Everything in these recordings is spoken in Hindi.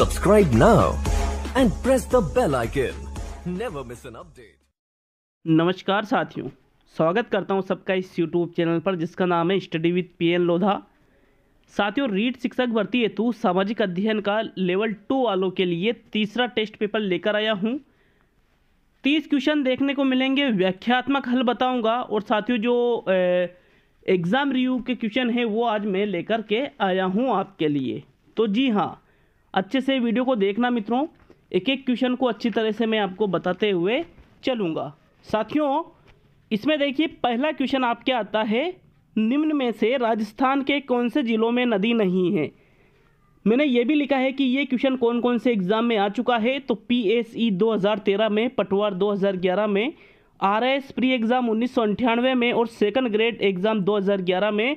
Subscribe now and press the bell icon. Never miss an update. नमस्कार साथियों स्वागत करता हूं सबका इस YouTube चैनल पर जिसका नाम है study with P N Lodha साथियों रीट शिक्षक भर्ती हेतु सामाजिक अध्ययन का लेवल टू वालों के लिए तीसरा टेस्ट पेपर लेकर आया हूं तीस क्वेश्चन देखने को मिलेंगे व्याख्यात्मक हल बताऊंगा और साथियों जो एग्ज़ाम रिव्यू के क्वेश्चन हैं वो आज मैं लेकर के आया हूं आपके लिए तो जी हाँ अच्छे से वीडियो को देखना मित्रों एक एक क्वेश्चन को अच्छी तरह से मैं आपको बताते हुए चलूँगा साथियों इसमें देखिए पहला क्वेश्चन आपके आता है निम्न में से राजस्थान के कौन से ज़िलों में नदी नहीं है मैंने ये भी लिखा है कि ये क्वेश्चन कौन कौन से एग्ज़ाम में आ चुका है तो पी एस ई दो हज़ार तेरह में पटवार दो हज़ार ग्यारह में आर एस प्री एग्ज़ाम उन्नीस सौ अंठानवे में और सेकंड ग्रेड एग्ज़ाम दो हज़ार ग्यारह में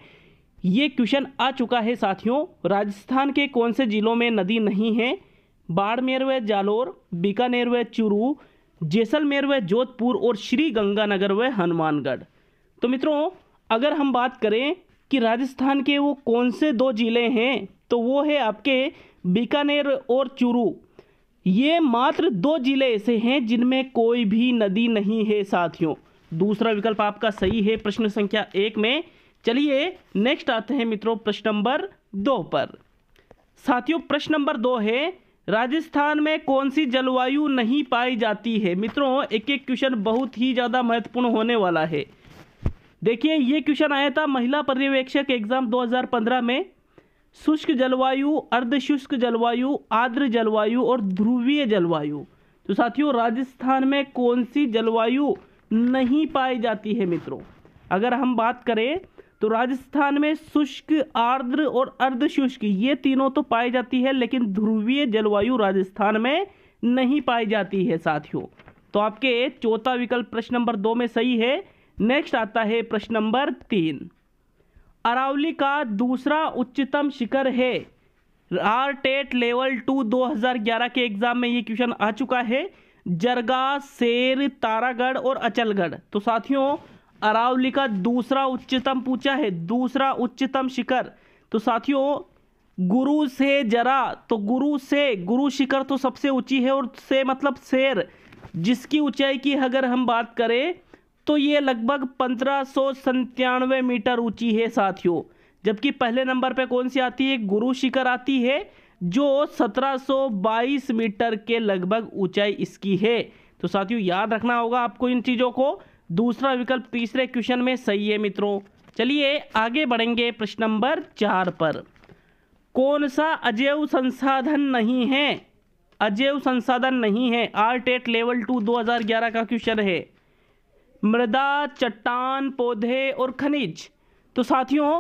ये क्वेश्चन आ चुका है साथियों राजस्थान के कौन से जिलों में नदी नहीं है बाड़मेर व जालोर बीकानेर व चुरू जैसलमेर व जोधपुर और श्री गंगानगर व हनुमानगढ़ तो मित्रों अगर हम बात करें कि राजस्थान के वो कौन से दो ज़िले हैं तो वो है आपके बीकानेर और चूरू ये मात्र दो ज़िले ऐसे हैं जिनमें कोई भी नदी नहीं है साथियों दूसरा विकल्प आपका सही है प्रश्न संख्या एक में चलिए नेक्स्ट आते हैं मित्रों प्रश्न नंबर दो पर साथियों प्रश्न नंबर दो है राजस्थान में कौन सी जलवायु नहीं पाई जाती है मित्रों एक एक क्वेश्चन बहुत ही ज़्यादा महत्वपूर्ण होने वाला है देखिए ये क्वेश्चन आया था महिला पर्यवेक्षक एग्जाम 2015 में शुष्क जलवायु अर्धशुष्क जलवायु आर्द्र जलवायु और ध्रुवीय जलवायु तो साथियों राजस्थान में कौन सी जलवायु नहीं पाई जाती है मित्रों अगर हम बात करें तो राजस्थान में शुष्क आर्द्र और अर्ध शुष्क ये तीनों तो पाई जाती है लेकिन ध्रुवीय जलवायु राजस्थान में नहीं पाई जाती है साथियों तो आपके चौथा विकल्प प्रश्न नंबर दो में सही है नेक्स्ट आता है प्रश्न नंबर तीन अरावली का दूसरा उच्चतम शिखर है आर टेट लेवल टू 2011 के एग्जाम में ये क्वेश्चन आ चुका है जरगा शेर तारागढ़ और अचलगढ़ तो साथियों अरावली का दूसरा उच्चतम पूछा है दूसरा उच्चतम शिखर तो साथियों गुरु से जरा तो गुरु से गुरु शिखर तो सबसे ऊंची है और से मतलब शेर जिसकी ऊंचाई की अगर हम बात करें तो ये लगभग पंद्रह सौ मीटर ऊंची है साथियों जबकि पहले नंबर पे कौन सी आती है गुरु शिखर आती है जो 1722 मीटर के लगभग ऊंचाई इसकी है तो साथियों याद रखना होगा आपको इन चीज़ों को दूसरा विकल्प तीसरे क्वेश्चन में सही है मित्रों चलिए आगे बढ़ेंगे प्रश्न नंबर चार पर कौन सा अजैव संसाधन नहीं है अजैव संसाधन नहीं है आर्टेट e लेवल टू 2011 का क्वेश्चन है मृदा चट्टान पौधे और खनिज तो साथियों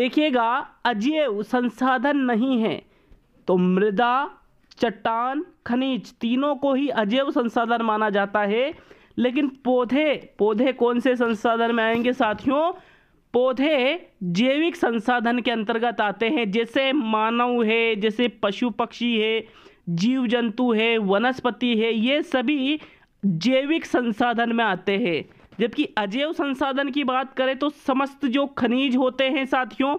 देखिएगा अजैव संसाधन नहीं है तो मृदा चट्टान खनिज तीनों को ही अजैव संसाधन माना जाता है लेकिन पौधे पौधे कौन से संसाधन में आएंगे साथियों पौधे जैविक संसाधन के अंतर्गत आते हैं जैसे मानव है जैसे पशु पक्षी है जीव जंतु है वनस्पति है ये सभी जैविक संसाधन में आते हैं जबकि अजैव संसाधन की बात करें तो समस्त जो खनिज होते हैं साथियों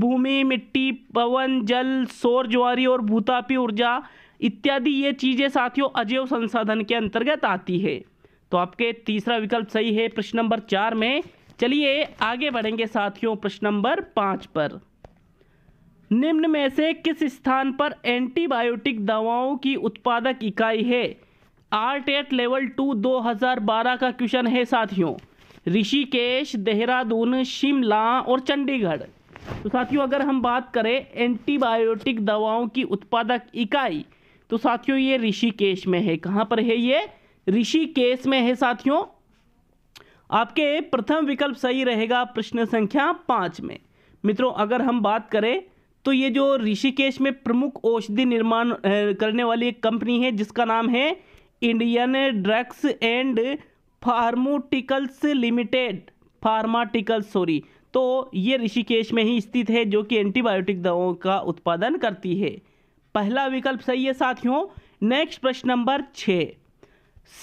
भूमि मिट्टी पवन जल सौर ज्वारी और भूतापी ऊर्जा इत्यादि ये चीज़ें साथियों अजैव संसाधन के अंतर्गत आती है तो आपके तीसरा विकल्प सही है प्रश्न नंबर चार में चलिए आगे बढ़ेंगे साथियों प्रश्न नंबर पाँच पर निम्न में से किस स्थान पर एंटीबायोटिक दवाओं की उत्पादक इकाई है आर्ट एट लेवल टू 2012 का क्वेश्चन है साथियों ऋषिकेश देहरादून शिमला और चंडीगढ़ तो साथियों अगर हम बात करें एंटीबायोटिक दवाओं की उत्पादक इकाई तो साथियों ये ऋषिकेश में है कहाँ पर है ये ऋषिकेश में है साथियों आपके प्रथम विकल्प सही रहेगा प्रश्न संख्या पाँच में मित्रों अगर हम बात करें तो ये जो ऋषिकेश में प्रमुख औषधि निर्माण करने वाली एक कंपनी है जिसका नाम है Indian drugs and pharmaceuticals limited pharmaceuticals sorry तो ये ऋषिकेश में ही स्थित है जो कि एंटीबायोटिक दवाओं का उत्पादन करती है पहला विकल्प सही है साथियों नेक्स्ट प्रश्न नंबर छः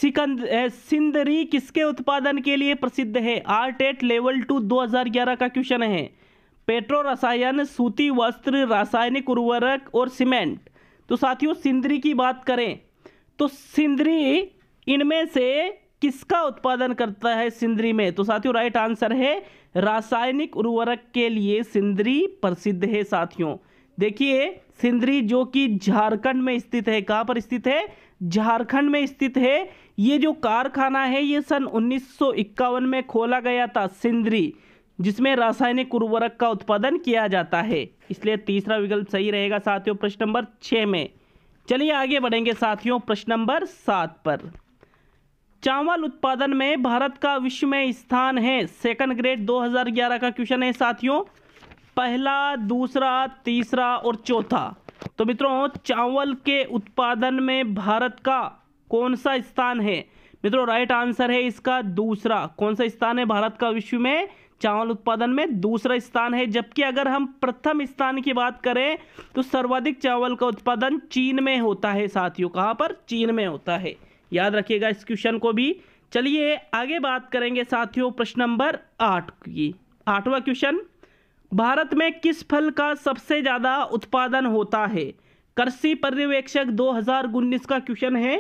सिकंद सिंदरी किसके उत्पादन के लिए प्रसिद्ध है आर्ट एट लेवल टू 2011 का क्वेश्चन है पेट्रो रसायन सूती वस्त्र रासायनिक उर्वरक और सीमेंट तो साथियों सिंदरी की बात करें तो सिंदरी इनमें से किसका उत्पादन करता है सिंदरी में तो साथियों राइट आंसर है रासायनिक उर्वरक के लिए सिंदरी प्रसिद्ध है साथियों देखिए सिंदरी जो कि झारखंड में स्थित है कहाँ पर स्थित है झारखंड में स्थित है ये जो कारखाना है ये सन 1951 में खोला गया था सिंदरी जिसमें रासायनिक उर्वरक का उत्पादन किया जाता है इसलिए तीसरा विकल्प सही रहेगा साथियों प्रश्न नंबर छः में चलिए आगे बढ़ेंगे साथियों प्रश्न नंबर सात पर चावल उत्पादन में भारत का विश्व में स्थान है सेकंड ग्रेड 2011 का क्वेश्चन है साथियों पहला दूसरा तीसरा और चौथा तो मित्रों चावल के उत्पादन में भारत का कौन सा स्थान है मित्रों राइट आंसर है इसका दूसरा कौन सा स्थान है भारत का विश्व में चावल उत्पादन में दूसरा स्थान है जबकि अगर हम प्रथम स्थान की बात करें तो सर्वाधिक चावल का उत्पादन चीन में होता है साथियों कहाँ पर चीन में होता है याद रखिएगा इस क्वेश्चन को भी चलिए आगे बात करेंगे साथियों प्रश्न नंबर आठ की आठवां क्वेश्चन भारत में किस फल का सबसे ज़्यादा उत्पादन होता है कृषि पर्यवेक्षक 2019 का क्वेश्चन है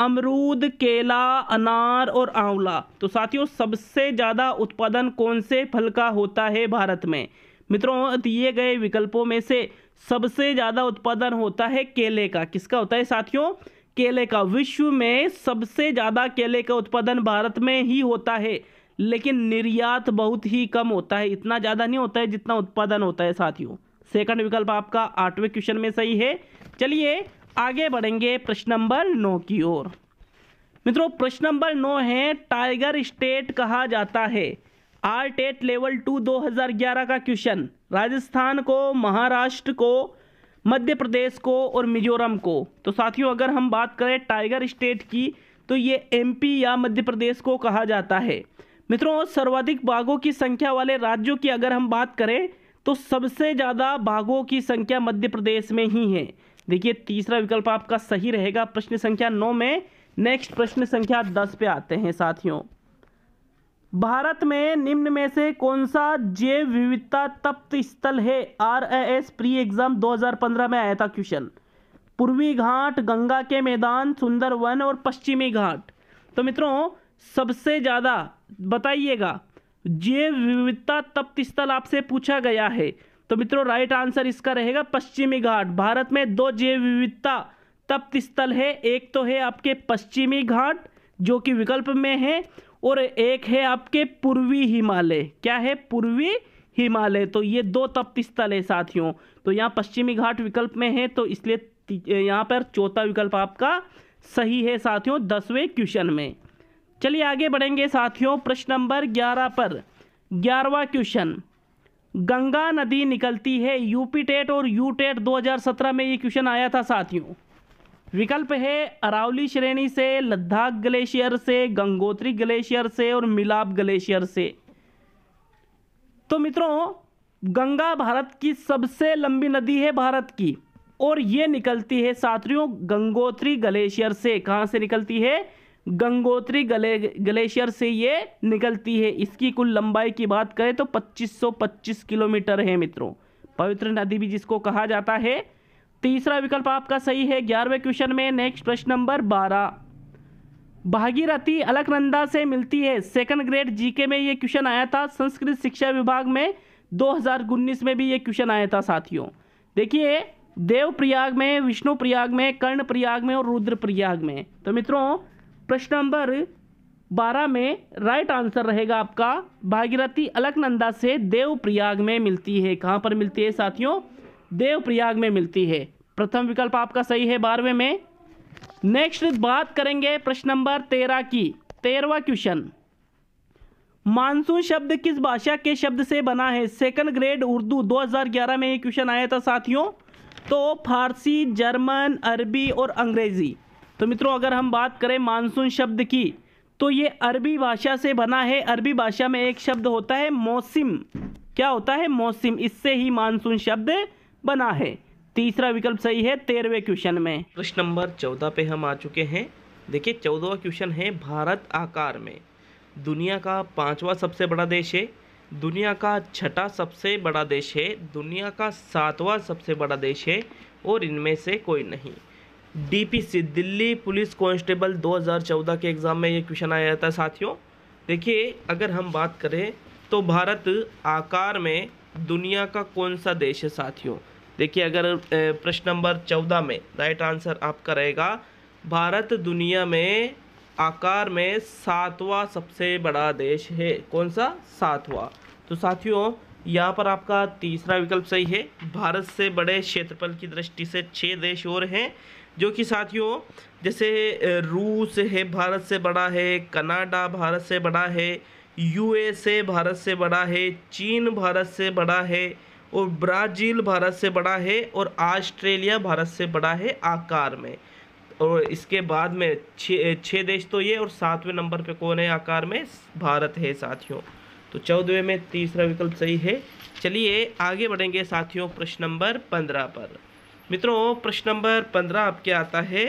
अमरूद केला अनार और आंवला तो साथियों सबसे ज़्यादा उत्पादन कौन से फल का होता है भारत में मित्रों दिए गए विकल्पों में से सबसे ज़्यादा उत्पादन होता है केले का किसका होता है साथियों केले का विश्व में सबसे ज़्यादा केले का उत्पादन भारत में ही होता है लेकिन निर्यात बहुत ही कम होता है इतना ज़्यादा नहीं होता है जितना उत्पादन होता है साथियों सेकंड विकल्प आपका आठवें क्वेश्चन में सही है चलिए आगे बढ़ेंगे प्रश्न नंबर नौ की ओर मित्रों प्रश्न नंबर नौ है टाइगर स्टेट कहा जाता है आर टेट लेवल टू 2011 का क्वेश्चन राजस्थान को महाराष्ट्र को मध्य प्रदेश को और मिजोरम को तो साथियों अगर हम बात करें टाइगर स्टेट की तो ये एमपी या मध्य प्रदेश को कहा जाता है मित्रों सर्वाधिक बाघों की संख्या वाले राज्यों की अगर हम बात करें तो सबसे ज़्यादा बाघों की संख्या मध्य प्रदेश में ही है देखिए तीसरा विकल्प आपका सही रहेगा प्रश्न संख्या नौ में नेक्स्ट प्रश्न संख्या दस पे आते हैं साथियों भारत में निम्न में से कौन सा जैव विविधता तप्त स्थल है आर एस प्री एग्जाम 2015 में आया था क्वेश्चन पूर्वी घाट गंगा के मैदान सुंदर वन और पश्चिमी घाट तो मित्रों सबसे ज़्यादा बताइएगा जैव विविधता तप्त स्थल आपसे पूछा गया है तो मित्रों राइट आंसर इसका रहेगा पश्चिमी घाट भारत में दो जैव विविधता तप्त स्थल है एक तो है आपके पश्चिमी घाट जो कि विकल्प में है और एक है आपके पूर्वी हिमालय क्या है पूर्वी हिमालय तो ये दो तप्त स्थल है साथियों तो यहाँ पश्चिमी घाट विकल्प में है तो इसलिए यहाँ पर चौथा विकल्प आपका सही है साथियों दसवें क्वेश्चन में चलिए आगे बढ़ेंगे साथियों प्रश्न नंबर ग्यारह पर ग्यारहवा क्वेश्चन गंगा नदी निकलती है यूपी टेट और यू टेट 2017 में ये क्वेश्चन आया था साथियों विकल्प है अरावली श्रेणी से लद्दाख ग्लेशियर से गंगोत्री ग्लेशियर से और मिलाप ग्लेशियर से तो मित्रों गंगा भारत की सबसे लंबी नदी है भारत की और ये निकलती है साथियों गंगोत्री ग्लेशियर से कहाँ से निकलती है गंगोत्री गले ग्लेशियर से ये निकलती है इसकी कुल लंबाई की बात करें तो 2525 किलोमीटर है मित्रों पवित्र नदी भी जिसको कहा जाता है तीसरा विकल्प आपका सही है ग्यारहवें क्वेश्चन में नेक्स्ट प्रश्न नंबर बारह भागीरथी अलकनंदा से मिलती है सेकंड ग्रेड जीके में ये क्वेश्चन आया था संस्कृत शिक्षा विभाग में दो में भी ये क्वेश्चन आया था साथियों देखिए देव प्रयाग में विष्णु प्रयाग में कर्ण प्रयाग में और रुद्र प्रयाग में तो मित्रों प्रश्न नंबर बारह में राइट आंसर रहेगा आपका भागीरथी अलकनंदा से देवप्रयाग में मिलती है कहाँ पर मिलती है साथियों देवप्रयाग में मिलती है प्रथम विकल्प आपका सही है बारहवें में नेक्स्ट बात करेंगे प्रश्न नंबर तेरह की तेरहवा क्वेश्चन मानसून शब्द किस भाषा के शब्द से बना है सेकंड ग्रेड उर्दू 2011 में ये क्वेश्चन आया था साथियों तो फारसी जर्मन अरबी और अंग्रेजी तो मित्रों अगर हम बात करें मानसून शब्द की तो ये अरबी भाषा से बना है अरबी भाषा में एक शब्द होता है मौसम क्या होता है मौसम इससे ही मानसून शब्द बना है तीसरा विकल्प सही है तेरहवें क्वेश्चन में प्रश्न नंबर चौदह पे हम आ चुके हैं देखिए चौदहवा क्वेश्चन है भारत आकार में दुनिया का पांचवा सबसे बड़ा देश है दुनिया का छठा सबसे बड़ा देश है दुनिया का सातवां सबसे बड़ा देश है और इनमें से कोई नहीं डीपीसी दिल्ली पुलिस कांस्टेबल 2014 के एग्ज़ाम में ये क्वेश्चन आया था साथियों देखिए अगर हम बात करें तो भारत आकार में दुनिया का कौन सा देश है साथियों देखिए अगर प्रश्न नंबर चौदह में राइट आंसर आपका रहेगा भारत दुनिया में आकार में सातवां सबसे बड़ा देश है कौन सा सातवां तो साथियों यहाँ पर आपका तीसरा विकल्प सही है भारत से बड़े क्षेत्रफल की दृष्टि से छः देश और हैं जो कि साथियों जैसे रूस है भारत से बड़ा है कनाडा भारत से बड़ा है यूएसए भारत से बड़ा है चीन भारत से बड़ा है और ब्राज़ील भारत से बड़ा है और ऑस्ट्रेलिया भारत से बड़ा है आकार में और इसके बाद में छः छः देश तो ये और सातवें नंबर पे कौन है आकार में भारत है साथियों तो चौदहवें में तीसरा विकल्प सही है चलिए आगे बढ़ेंगे साथियों प्रश्न नंबर पंद्रह पर मित्रों प्रश्न नंबर पंद्रह आपके आता है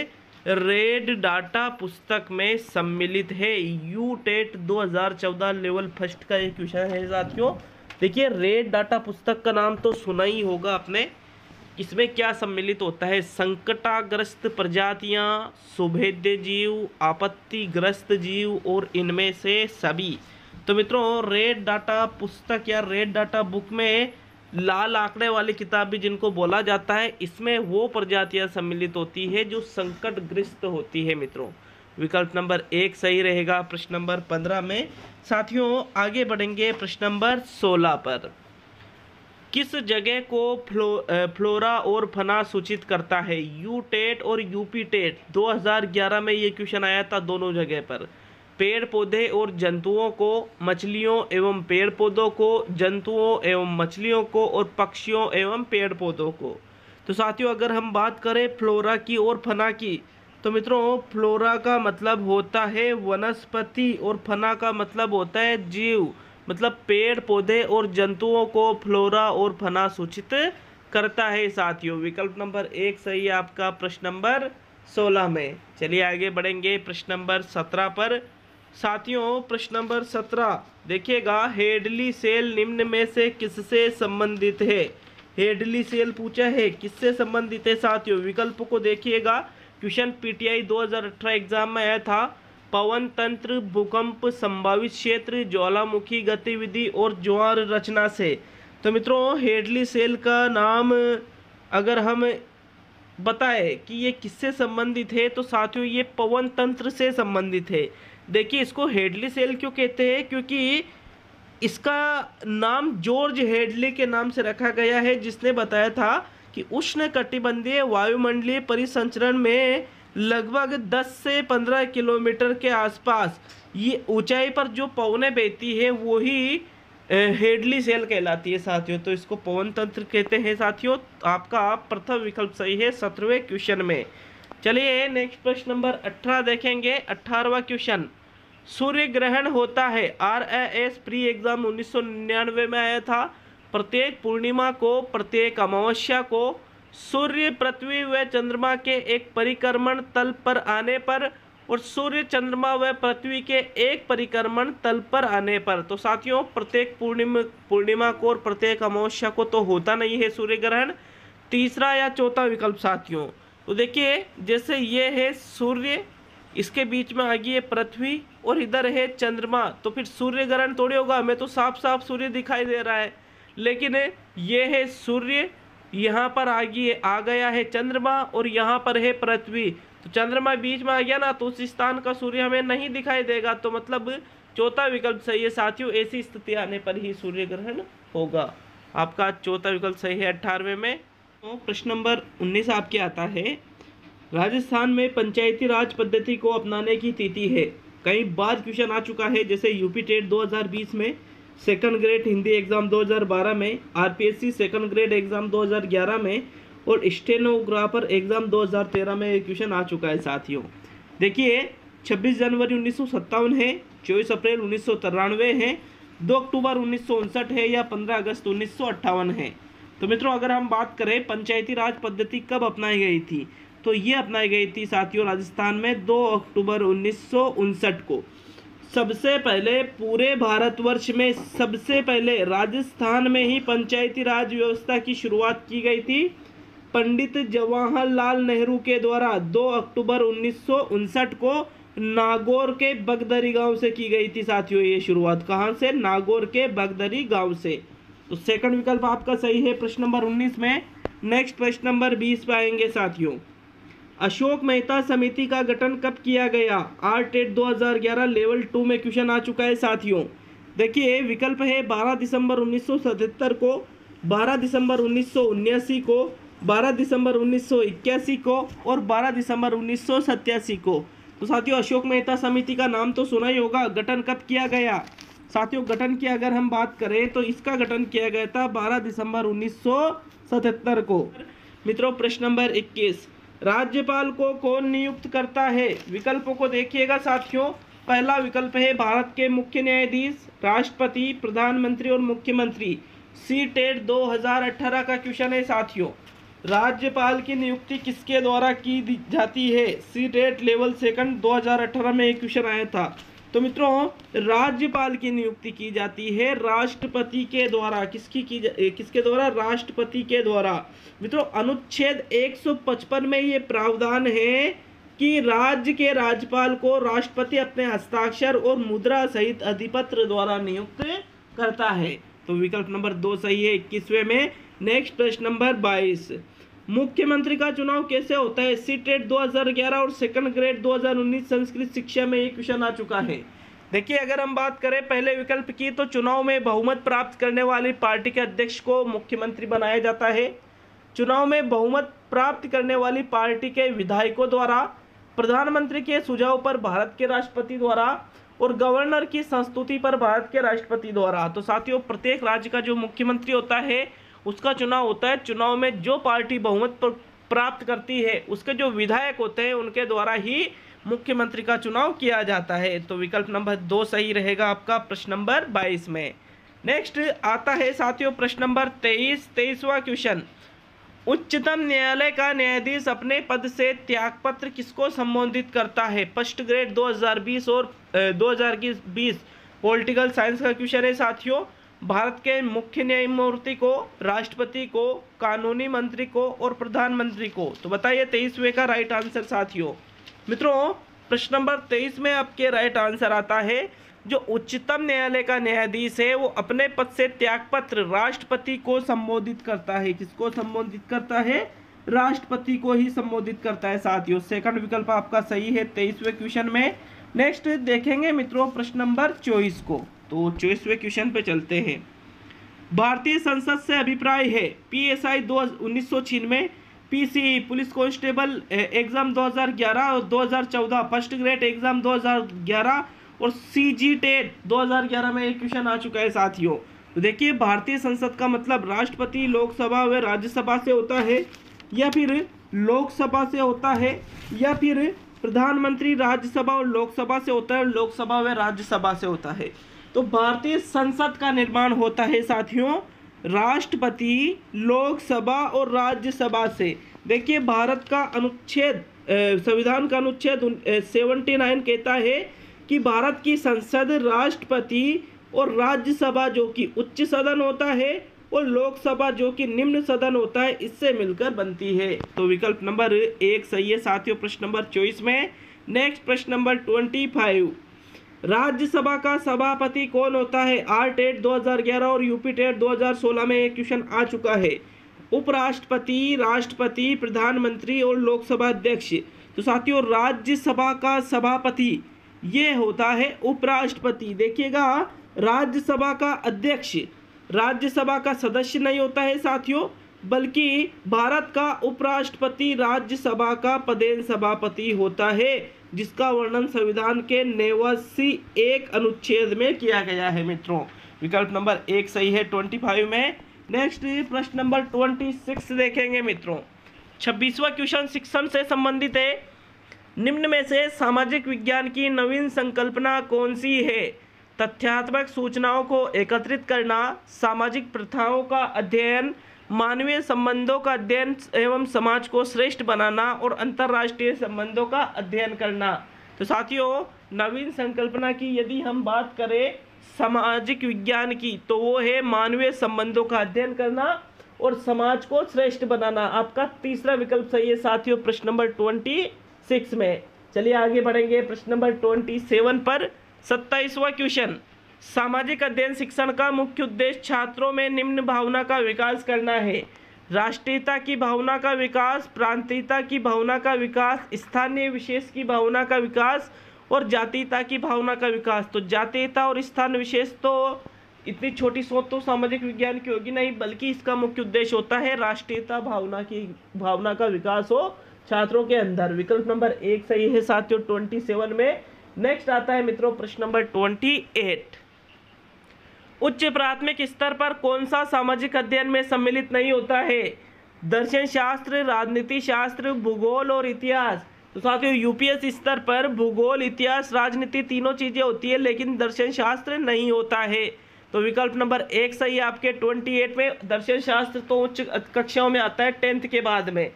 रेड डाटा पुस्तक में सम्मिलित है यू टेट दो हजार चौदह लेवल फर्स्ट का एक क्वेश्चन है साथियों देखिए रेड डाटा पुस्तक का नाम तो सुना ही होगा आपने इसमें क्या सम्मिलित होता है संकटाग्रस्त प्रजातियां सुभेद्य जीव आपत्तिग्रस्त जीव और इनमें से सभी तो मित्रों रेड डाटा पुस्तक या रेड डाटा बुक में लाल आंकड़े वाली किताब भी जिनको बोला जाता है इसमें वो प्रजातियां सम्मिलित होती है जो संकट ग्रस्त होती है मित्रों विकल्प नंबर एक सही रहेगा प्रश्न नंबर पंद्रह में साथियों आगे बढ़ेंगे प्रश्न नंबर सोलह पर किस जगह को फ्लो फ्लोरा और फना सूचित करता है यू टेट और यूपी टेट 2011 में ये क्वेश्चन आया था दोनों जगह पर पेड़ पौधे और जंतुओं को मछलियों एवं पेड़ पौधों को जंतुओं एवं मछलियों को और पक्षियों एवं पेड़ पौधों को तो साथियों अगर हम बात करें फ्लोरा की और फना की तो मित्रों फ्लोरा का मतलब होता है वनस्पति और फना का मतलब होता है जीव मतलब पेड़ पौधे और जंतुओं को फ्लोरा और फना सूचित करता है साथियों विकल्प नंबर एक सही है आपका प्रश्न नंबर सोलह में चलिए आगे बढ़ेंगे प्रश्न नंबर सत्रह पर साथियों प्रश्न नंबर सत्रह देखिएगा हेडली सेल निम्न में से किससे संबंधित है हेडली सेल पूछा है किससे संबंधित है साथियों विकल्प को देखिएगा क्वेश्चन पीटीआई 2018 एग्जाम में आया था पवन तंत्र भूकंप संभावित क्षेत्र ज्वालामुखी गतिविधि और ज्वार रचना से तो मित्रों हेडली सेल का नाम अगर हम बताएं कि ये किससे संबंधित है तो साथियों ये पवन तंत्र से संबंधित है देखिए इसको हेडली सेल क्यों कहते हैं क्योंकि इसका नाम जॉर्ज हेडली के नाम से रखा गया है जिसने बताया था कि उष्ण कटिबंधीय वायुमंडलीय परिसंचरण में लगभग 10 से 15 किलोमीटर के आसपास ये ऊंचाई पर जो पवने बहती है वो ही हेडली सेल कहलाती है साथियों तो इसको पवन तंत्र कहते हैं साथियों आपका प्रथम विकल्प सही है सत्रहवें क्वेश्चन में चलिए नेक्स्ट प्रश्न नंबर अठारह देखेंगे अट्ठारहवा क्वेश्चन सूर्य ग्रहण होता है आर एस प्री एग्जाम उन्नीस में आया था प्रत्येक पूर्णिमा को प्रत्येक अमावस्या को सूर्य पृथ्वी व चंद्रमा के एक परिक्रमण तल पर आने पर और सूर्य चंद्रमा व पृथ्वी के एक परिक्रमण तल पर आने पर तो साथियों प्रत्येक पूर्णिमा पूर्णिमा को और प्रत्येक अमावस्या को तो होता नहीं है सूर्य ग्रहण तीसरा या चौथा विकल्प साथियों तो देखिए जैसे ये है सूर्य इसके बीच में आ गई है पृथ्वी और इधर है चंद्रमा तो फिर सूर्य ग्रहण थोड़ी होगा हमें तो साफ साफ सूर्य दिखाई दे रहा है लेकिन ये है सूर्य यहाँ पर आ गई आ गया है चंद्रमा और यहाँ पर है पृथ्वी तो चंद्रमा बीच में आ गया ना तो उस स्थान का सूर्य हमें नहीं दिखाई देगा तो मतलब चौथा विकल्प सही है साथियों ऐसी स्थिति आने पर ही सूर्य ग्रहण होगा आपका चौथा विकल्प सही है अट्ठारहवें में तो प्रश्न नंबर उन्नीस आपके आता है राजस्थान में पंचायती राज पद्धति को अपनाने की तिथि है कई बार क्वेश्चन आ चुका है जैसे यूपी टेट 2020 में सेकंड ग्रेड हिंदी एग्ज़ाम 2012 में आरपीएससी सेकंड ग्रेड एग्ज़ाम 2011 में और स्टेनोग्राफर एग्ज़ाम 2013 में क्वेश्चन आ चुका है साथियों देखिए 26 जनवरी उन्नीस है चौबीस अप्रैल उन्नीस है दो अक्टूबर उन्नीस है या पंद्रह अगस्त उन्नीस है तो मित्रों अगर हम बात करें पंचायती राज पद्धति कब अपनाई गई थी तो ये अपनाई गई थी साथियों राजस्थान में दो अक्टूबर उन्नीस को सबसे पहले पूरे भारतवर्ष में सबसे पहले राजस्थान में ही पंचायती राज व्यवस्था की शुरुआत की गई थी पंडित जवाहरलाल नेहरू के द्वारा 2 अक्टूबर उन्नीस को नागौर के बगदरी गांव से की गई थी साथियों ये शुरुआत कहाँ से नागौर के बगदरी गांव से तो सेकंड विकल्प आपका सही है प्रश्न नंबर 19 में नेक्स्ट प्रश्न नंबर 20 पे आएंगे साथियों अशोक मेहता समिति का गठन कब किया गया आर टेट 2011 लेवल टू में क्वेश्चन आ चुका है साथियों देखिए विकल्प है 12 दिसंबर 1977 को 12 दिसंबर उन्नीस को 12 दिसंबर 1981 को और 12 दिसंबर 1987 को तो साथियों अशोक मेहता समिति का नाम तो सुना ही होगा गठन कब किया गया साथियों गठन की अगर हम बात करें तो इसका गठन किया गया था 12 दिसंबर 1977 को मित्रों प्रश्न नंबर 21 राज्यपाल को कौन नियुक्त करता है विकल्पों को देखिएगा साथियों पहला विकल्प है भारत के मुख्य न्यायाधीश राष्ट्रपति प्रधानमंत्री और मुख्यमंत्री सी टेट दो का क्वेश्चन है साथियों राज्यपाल की नियुक्ति किसके द्वारा की जाती है सी टेट लेवल सेकंड 2018 में एक क्वेश्चन आया था तो मित्रों राज्यपाल की नियुक्ति की जाती है राष्ट्रपति के द्वारा किसकी की किसके द्वारा राष्ट्रपति के द्वारा मित्रों अनुच्छेद 155 में ये प्रावधान है कि राज्य के राज्यपाल को राष्ट्रपति अपने हस्ताक्षर और मुद्रा सहित अधिपत्र द्वारा नियुक्त करता है तो विकल्प नंबर दो सही है इक्कीसवें में नेक्स्ट प्रश्न नंबर बाईस मुख्यमंत्री का चुनाव कैसे होता है सी ट्रेड दो और सेकंड ग्रेड 2019 संस्कृत शिक्षा में ये क्वेश्चन आ चुका है देखिए अगर हम बात करें पहले विकल्प की तो चुनाव में बहुमत प्राप्त करने वाली पार्टी के अध्यक्ष को मुख्यमंत्री बनाया जाता है चुनाव में बहुमत प्राप्त करने वाली पार्टी के विधायकों द्वारा प्रधानमंत्री के सुझाव पर भारत के राष्ट्रपति द्वारा और गवर्नर की संस्तुति पर भारत के राष्ट्रपति द्वारा तो साथियों प्रत्येक राज्य का जो मुख्यमंत्री होता है उसका चुनाव होता है चुनाव में जो पार्टी बहुमत प्राप्त करती है उसके जो विधायक होते हैं उनके द्वारा ही मुख्यमंत्री का चुनाव किया जाता है तो विकल्प नंबर दो सही रहेगा आपका प्रश्न नंबर बाईस में नेक्स्ट आता है साथियों प्रश्न नंबर तेईस तेईसवा क्वेश्चन उच्चतम न्यायालय का न्यायाधीश अपने पद से त्यागपत्र किसको संबोधित करता है फर्स्ट ग्रेड 2020 और 2020 पॉलिटिकल साइंस का क्वेश्चन है साथियों भारत के मुख्य न्यायमूर्ति को राष्ट्रपति को कानूनी मंत्री को और प्रधानमंत्री को तो बताइए तेईसवें का राइट आंसर साथियों मित्रों प्रश्न नंबर तेईस में आपके राइट आंसर आता है जो उच्चतम न्यायालय का न्यायाधीश है वो अपने पद से त्यागपत्र राष्ट्रपति को संबोधित करता है किसको संबोधित करता है राष्ट्रपति को ही संबोधित करता है साथियों सेकंड विकल्प आपका सही है तेईसवें क्वेश्चन में नेक्स्ट देखेंगे मित्रों प्रश्न नंबर चौबीस को तो चौबीसवें क्वेश्चन पे चलते हैं भारतीय संसद से अभिप्राय है पीएसआई दो उन्नीस सौ छियानवे पीसीई पुलिस कांस्टेबल एग्जाम 2011 और 2014 फर्स्ट ग्रेड एग्जाम 2011 और सी जी टेट दो में एक क्वेश्चन आ चुका है साथियों तो देखिए भारतीय संसद का मतलब राष्ट्रपति लोकसभा व राज्यसभा से होता है या फिर लोकसभा से होता है या फिर प्रधानमंत्री राज्यसभा और लोकसभा से होता है लोकसभा व राज्यसभा से होता है तो भारतीय संसद का निर्माण होता है साथियों राष्ट्रपति लोकसभा और राज्यसभा से देखिए भारत का अनुच्छेद संविधान का अनुच्छेद सेवनटी नाइन कहता है कि भारत की संसद राष्ट्रपति और राज्यसभा जो कि उच्च सदन होता है और लोकसभा जो कि निम्न सदन होता है इससे मिलकर बनती है तो विकल्प नंबर एक सही है साथियों प्रश्न नंबर चौबीस में नेक्स्ट प्रश्न नंबर ट्वेंटी फाइव राज्यसभा का सभापति कौन होता है आर टेट दो और यूपी टेट 2016 में एक क्वेश्चन आ चुका है उपराष्ट्रपति राष्ट्रपति प्रधानमंत्री और लोकसभा अध्यक्ष तो साथियों राज्यसभा का सभापति ये होता है उपराष्ट्रपति देखिएगा राज्यसभा का अध्यक्ष राज्यसभा का सदस्य नहीं होता है साथियों बल्कि भारत का उपराष्ट्रपति राज्यसभा का पदेन सभापति होता है जिसका वर्णन संविधान के नेवासी एक अनुच्छेद में किया गया है मित्रों विकल्प नंबर एक सही है ट्वेंटी फाइव में नेक्स्ट प्रश्न नंबर ट्वेंटी सिक्स देखेंगे मित्रों छब्बीसवा क्वेश्चन शिक्षण से संबंधित है निम्न में से सामाजिक विज्ञान की नवीन संकल्पना कौन सी है तथ्यात्मक सूचनाओं को एकत्रित करना सामाजिक प्रथाओं का अध्ययन मानवीय संबंधों का अध्ययन एवं समाज को श्रेष्ठ बनाना और अंतर्राष्ट्रीय संबंधों का अध्ययन करना तो साथियों नवीन संकल्पना की यदि हम बात करें सामाजिक विज्ञान की तो वो है मानवीय संबंधों का अध्ययन करना और समाज को श्रेष्ठ बनाना आपका तीसरा विकल्प सही है साथियों प्रश्न नंबर ट्वेंटी सिक्स में चलिए आगे बढ़ेंगे प्रश्न नंबर ट्वेंटी सेवन पर सत्ताईसवा क्वेश्चन सामाजिक अध्ययन शिक्षण का मुख्य उद्देश्य छात्रों में निम्न भावना का विकास करना है राष्ट्रीयता की भावना का विकास प्रांतीयता की भावना का विकास स्थानीय विशेष की भावना का विकास और जातीयता की भावना का विकास तो जातीयता और स्थान विशेष तो इतनी छोटी सोच तो सामाजिक विज्ञान की होगी नहीं बल्कि इसका मुख्य उद्देश्य होता है राष्ट्रीयता भावना की भावना का विकास हो छात्रों के अंदर विकल्प नंबर एक सही है साथियों ट्वेंटी सेवन में नेक्स्ट आता है मित्रों प्रश्न नंबर ट्वेंटी एट उच्च प्राथमिक स्तर पर कौन सा सामाजिक अध्ययन में सम्मिलित नहीं होता है दर्शन शास्त्र राजनीति शास्त्र भूगोल और इतिहास तो साथियों यूपीएस स्तर पर भूगोल इतिहास राजनीति तीनों चीज़ें होती है लेकिन दर्शन शास्त्र नहीं होता है तो विकल्प नंबर एक सही है आपके ट्वेंटी एट में दर्शन शास्त्र तो उच्च कक्षाओं में आता है टेंथ के बाद में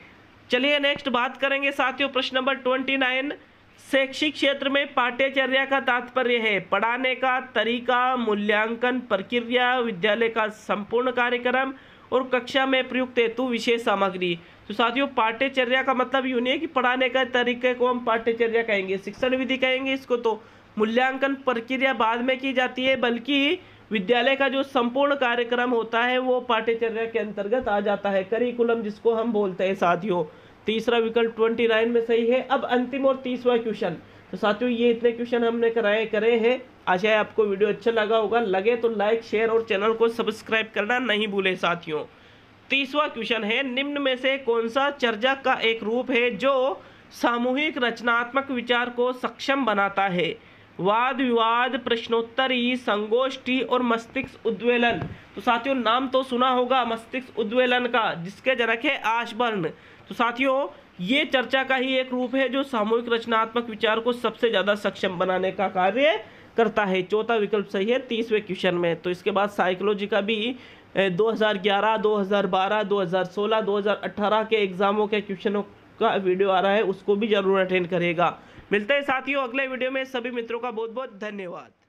चलिए नेक्स्ट बात करेंगे साथियों प्रश्न नंबर ट्वेंटी नाइन शैक्षिक क्षेत्र में पाठ्यचर्या का तात्पर्य है पढ़ाने का तरीका मूल्यांकन प्रक्रिया विद्यालय का संपूर्ण कार्यक्रम और कक्षा में प्रयुक्त हेतु विशेष सामग्री तो साथियों पाठ्यचर्या का मतलब यूँ नहीं है कि पढ़ाने का तरीके को हम पाठ्यचर्या कहेंगे शिक्षण विधि कहेंगे इसको तो मूल्यांकन प्रक्रिया बाद में की जाती है बल्कि विद्यालय का जो संपूर्ण कार्यक्रम होता है वो पाठ्यचर्या के अंतर्गत आ जाता है करिकुलम जिसको हम बोलते हैं साथियों तीसरा विकल्प ट्वेंटी नाइन में सही है अब अंतिम और तीसवा क्वेश्चन तो साथियों ये इतने क्वेश्चन हमने कराए करे हैं आशा है आपको वीडियो अच्छा लगा होगा लगे तो लाइक शेयर और चैनल को सब्सक्राइब करना नहीं भूले साथियों तीसवा क्वेश्चन है निम्न में से कौन सा चर्चा का एक रूप है जो सामूहिक रचनात्मक विचार को सक्षम बनाता है वाद विवाद प्रश्नोत्तरी संगोष्ठी और मस्तिष्क उद्वेलन तो साथियों नाम तो सुना होगा मस्तिष्क उद्वेलन का जिसके जनक है आशबर्ण तो साथियों ये चर्चा का ही एक रूप है जो सामूहिक रचनात्मक विचार को सबसे ज़्यादा सक्षम बनाने का कार्य करता है चौथा विकल्प सही है तीसवें क्वेश्चन में तो इसके बाद साइकोलॉजी का भी 2011, 2012, 2016, 2018 के एग्ज़ामों के क्वेश्चनों का वीडियो आ रहा है उसको भी ज़रूर अटेंड करेगा मिलते हैं साथियों अगले वीडियो में सभी मित्रों का बहुत बहुत धन्यवाद